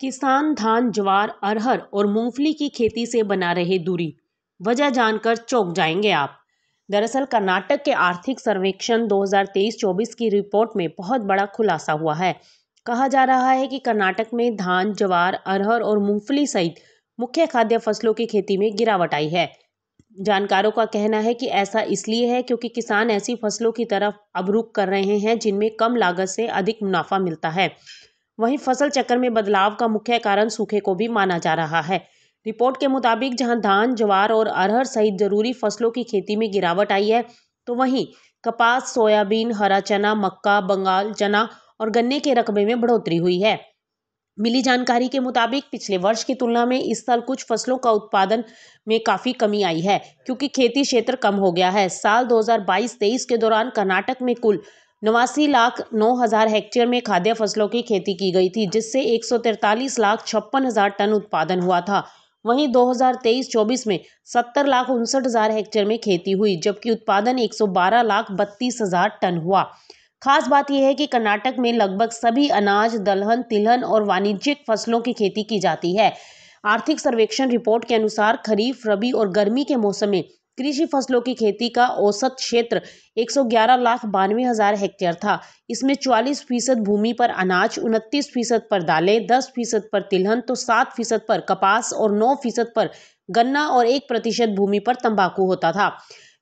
किसान धान ज्वार अरहर और मूंगफली की खेती से बना रहे दूरी वजह जानकर चौंक जाएंगे आप दरअसल कर्नाटक के आर्थिक सर्वेक्षण 2023-24 की रिपोर्ट में बहुत बड़ा खुलासा हुआ है कहा जा रहा है कि कर्नाटक में धान ज्वार अरहर और मूंगफली सहित मुख्य खाद्य फसलों की खेती में गिरावट आई है जानकारों का कहना है कि ऐसा इसलिए है क्योंकि किसान ऐसी फसलों की तरफ अब रुख कर रहे हैं जिनमें कम लागत से अधिक मुनाफा मिलता है वहीं फसल चक्र में बदलाव का मुख्य कारण सूखे को भी माना जा रहा है रिपोर्ट के मुताबिक जहां धान ज्वार और अरहर सहित जरूरी फसलों की खेती में गिरावट आई है तो वहीं कपास सोयाबीन हरा चना मक्का बंगाल चना और गन्ने के रकबे में बढ़ोतरी हुई है मिली जानकारी के मुताबिक पिछले वर्ष की तुलना में इस साल कुछ फसलों का उत्पादन में काफ़ी कमी आई है क्योंकि खेती क्षेत्र कम हो गया है साल 2022-23 के दौरान कर्नाटक में कुल नवासी लाख नौ हज़ार हेक्टेयर में खाद्य फसलों की खेती की गई थी जिससे एक लाख छप्पन हज़ार टन उत्पादन हुआ था वहीं 2023-24 में सत्तर लाख उनसठ हज़ार हेक्टेयर में खेती हुई जबकि उत्पादन 112 लाख बत्तीस हज़ार टन हुआ खास बात यह है कि कर्नाटक में लगभग सभी अनाज दलहन तिलहन और वाणिज्यिक फसलों की खेती की जाती है आर्थिक सर्वेक्षण रिपोर्ट के अनुसार खरीफ रबी और गर्मी के मौसम में कृषि फसलों की खेती का औसत क्षेत्र एक सौ ग्यारह लाख बानवे हज़ार हेक्टेयर था इसमें चालीस फीसद भूमि पर अनाज उनतीस फीसद पर दालें दस फीसद पर तिलहन तो सात फीसद पर कपास और नौ फीसद पर गन्ना और एक प्रतिशत भूमि पर तंबाकू होता था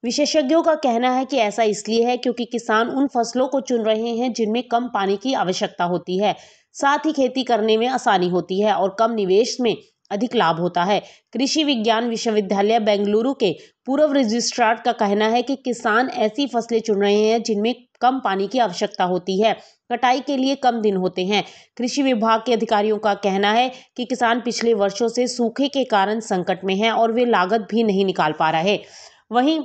विशेषज्ञों का कहना है कि ऐसा इसलिए है क्योंकि किसान उन फसलों को चुन रहे हैं जिनमें कम पानी की आवश्यकता होती है साथ ही खेती करने में आसानी होती है और कम निवेश में अधिक लाभ होता है कृषि विज्ञान विश्वविद्यालय बेंगलुरु के पूर्व रजिस्ट्रार का कहना है कि किसान ऐसी फसलें चुन रहे हैं जिनमें कम पानी की आवश्यकता होती है कटाई के लिए कम दिन होते हैं कृषि विभाग के अधिकारियों का कहना है कि किसान पिछले वर्षों से सूखे के कारण संकट में हैं और वे लागत भी नहीं निकाल पा रहे वहीं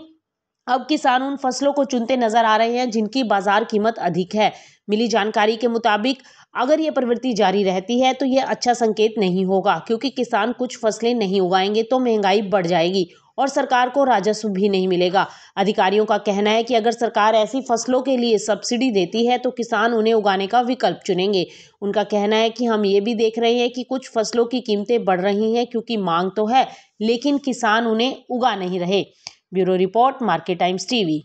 अब किसान उन फसलों को चुनते नजर आ रहे हैं जिनकी बाजार कीमत अधिक है मिली जानकारी के मुताबिक अगर ये प्रवृत्ति जारी रहती है तो ये अच्छा संकेत नहीं होगा क्योंकि किसान कुछ फसलें नहीं उगाएंगे तो महंगाई बढ़ जाएगी और सरकार को राजस्व भी नहीं मिलेगा अधिकारियों का कहना है कि अगर सरकार ऐसी फसलों के लिए सब्सिडी देती है तो किसान उन्हें उगाने का विकल्प चुनेंगे उनका कहना है कि हम ये भी देख रहे हैं कि कुछ फसलों की कीमतें बढ़ रही हैं क्योंकि मांग तो है लेकिन किसान उन्हें उगा नहीं रहे bureau report Market Times TV